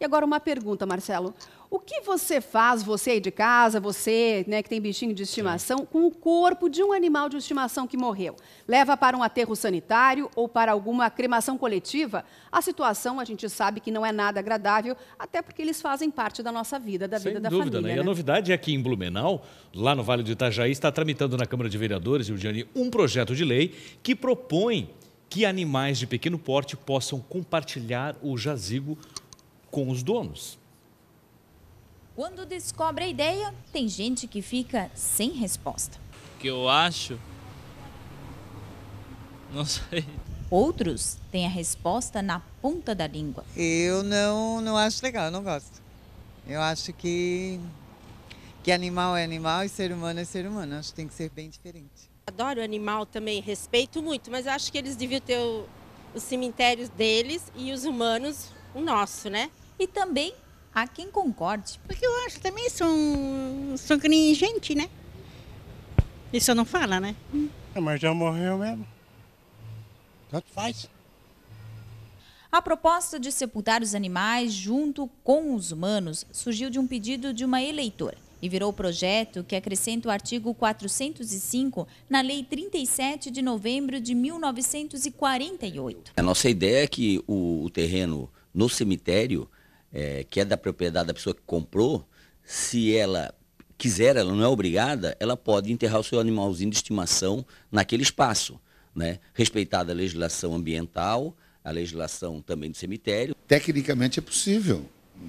E agora uma pergunta, Marcelo. O que você faz, você aí de casa, você né, que tem bichinho de estimação, com o corpo de um animal de estimação que morreu? Leva para um aterro sanitário ou para alguma cremação coletiva? A situação a gente sabe que não é nada agradável, até porque eles fazem parte da nossa vida, da Sem vida da dúvida, família. Né? E a né? novidade é que em Blumenau, lá no Vale do Itajaí, está tramitando na Câmara de Vereadores, Giuliani, um projeto de lei que propõe que animais de pequeno porte possam compartilhar o jazigo com os donos. Quando descobre a ideia, tem gente que fica sem resposta. Que eu acho. Não sei. Outros têm a resposta na ponta da língua. Eu não, não acho legal, eu não gosto. Eu acho que, que animal é animal e ser humano é ser humano. Acho que tem que ser bem diferente. Adoro animal também, respeito muito, mas acho que eles deviam ter o, os cemitérios deles e os humanos o nosso, né? e também a quem concorde. Porque eu acho também são, são que nem gente, né? Isso não fala, né? É, mas já morreu mesmo. Tanto faz. A proposta de sepultar os animais junto com os humanos surgiu de um pedido de uma eleitora e virou projeto que acrescenta o artigo 405 na Lei 37 de novembro de 1948. A nossa ideia é que o, o terreno no cemitério é, que é da propriedade da pessoa que comprou, se ela quiser, ela não é obrigada, ela pode enterrar o seu animalzinho de estimação naquele espaço, né? respeitada a legislação ambiental, a legislação também do cemitério. Tecnicamente é possível,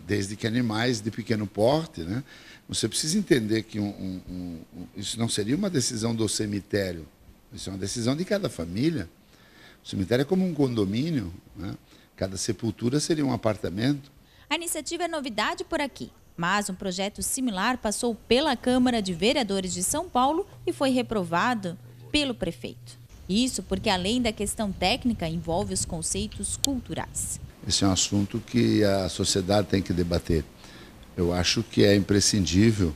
desde que animais de pequeno porte, né? Você precisa entender que um, um, um, isso não seria uma decisão do cemitério, isso é uma decisão de cada família. O cemitério é como um condomínio, né? cada sepultura seria um apartamento. A iniciativa é novidade por aqui, mas um projeto similar passou pela Câmara de Vereadores de São Paulo e foi reprovado pelo prefeito. Isso porque, além da questão técnica, envolve os conceitos culturais. Esse é um assunto que a sociedade tem que debater. Eu acho que é imprescindível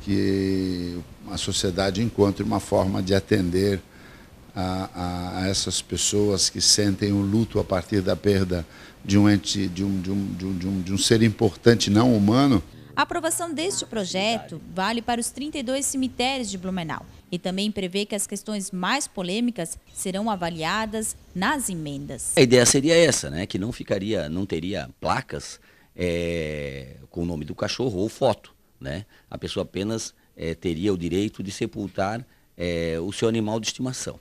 que a sociedade encontre uma forma de atender a, a, essas pessoas que sentem o um luto a partir da perda de um, ente, de, um, de, um, de, um, de, um, de um ser importante não humano. A aprovação deste projeto vale para os 32 cemitérios de Blumenau e também prevê que as questões mais polêmicas serão avaliadas nas emendas. A ideia seria essa, né? Que não ficaria, não teria placas é, com o nome do cachorro ou foto, né? A pessoa apenas é, teria o direito de sepultar é, o seu animal de estimação.